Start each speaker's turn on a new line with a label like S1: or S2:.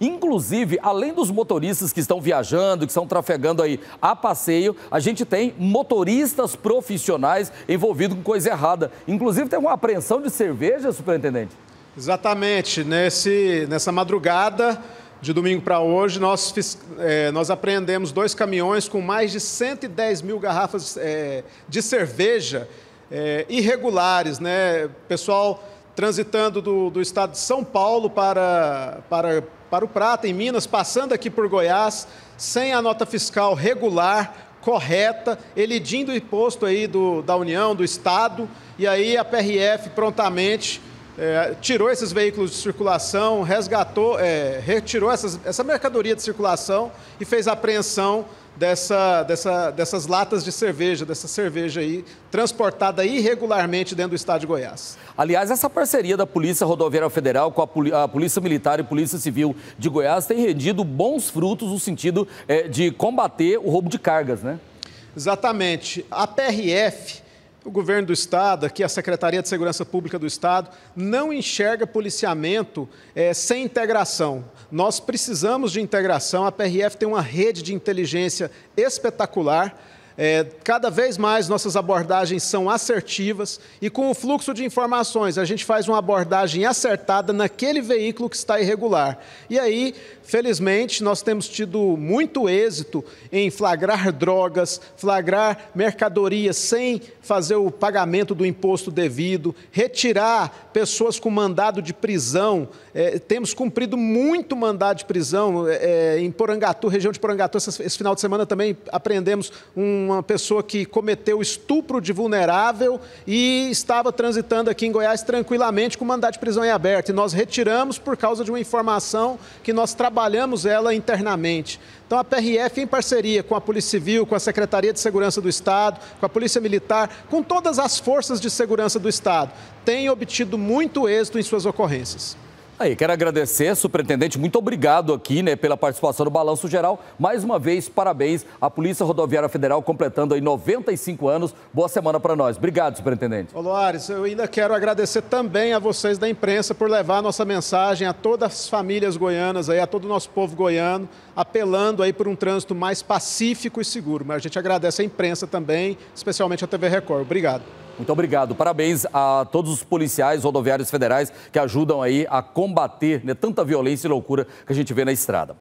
S1: Inclusive, além dos motoristas que estão viajando, que estão trafegando aí a passeio, a gente tem motoristas profissionais envolvidos com coisa errada. Inclusive, tem uma
S2: apreensão de cerveja, superintendente? Exatamente. Nesse, nessa madrugada de domingo para hoje, nós, é, nós apreendemos dois caminhões com mais de 110 mil garrafas é, de cerveja é, irregulares, né? Pessoal transitando do, do estado de São Paulo para, para, para o Prata, em Minas, passando aqui por Goiás, sem a nota fiscal regular, correta, elidindo o imposto aí do, da União, do Estado, e aí a PRF prontamente é, tirou esses veículos de circulação, resgatou, é, retirou essas, essa mercadoria de circulação e fez a apreensão dessa, dessa, dessas latas de cerveja, dessa cerveja aí, transportada irregularmente dentro do estado de Goiás.
S1: Aliás, essa parceria da Polícia Rodoviária Federal com a, Polícia Militar e Polícia Civil de Goiás tem rendido bons frutos no sentido é, de combater o roubo de cargas, né?
S2: Exatamente. A PRF o governo do Estado, aqui a Secretaria de Segurança Pública do Estado, não enxerga policiamento é, sem integração. Nós precisamos de integração. A PRF tem uma rede de inteligência espetacular. É, cada vez mais nossas abordagens são assertivas e, com o fluxo de informações, a gente faz uma abordagem acertada naquele veículo que está irregular. E aí, felizmente, nós temos tido muito êxito em flagrar drogas, flagrar mercadorias sem fazer o pagamento do imposto devido, retirar pessoas com mandado de prisão. É, temos cumprido muito mandado de prisão é, é em Porangatu, região de Porangatu. Esse final de semana também apreendemos um uma pessoa que cometeu estupro de vulnerável e estava transitando aqui em Goiás tranquilamente com mandado de prisão em aberto. E nós retiramos por causa de uma informação que nós trabalhamos ela internamente. Então a PRF, em parceria com a Polícia Civil, com a Secretaria de Segurança do Estado, com a Polícia Militar, com todas as forças de segurança do Estado, tem obtido muito êxito em suas ocorrências.
S1: Aí, quero agradecer, superintendente, muito obrigado aqui, né, pela participação no Balanço Geral. Mais uma vez, parabéns à Polícia Rodoviária Federal, completando aí 95 anos. Boa semana para nós. Obrigado, superintendente.
S2: Olá, Loares, eu ainda quero agradecer também a vocês da imprensa por levar a nossa mensagem a todas as famílias goianas, aí, a todo o nosso povo goiano, apelando aí por um trânsito mais pacífico e seguro. Mas a gente agradece a imprensa também, especialmente a TV Record. Obrigado. Muito obrigado. Parabéns a todos os
S1: policiais rodoviários federais que ajudam aí a combater né, tanta violência e loucura que a gente vê na estrada.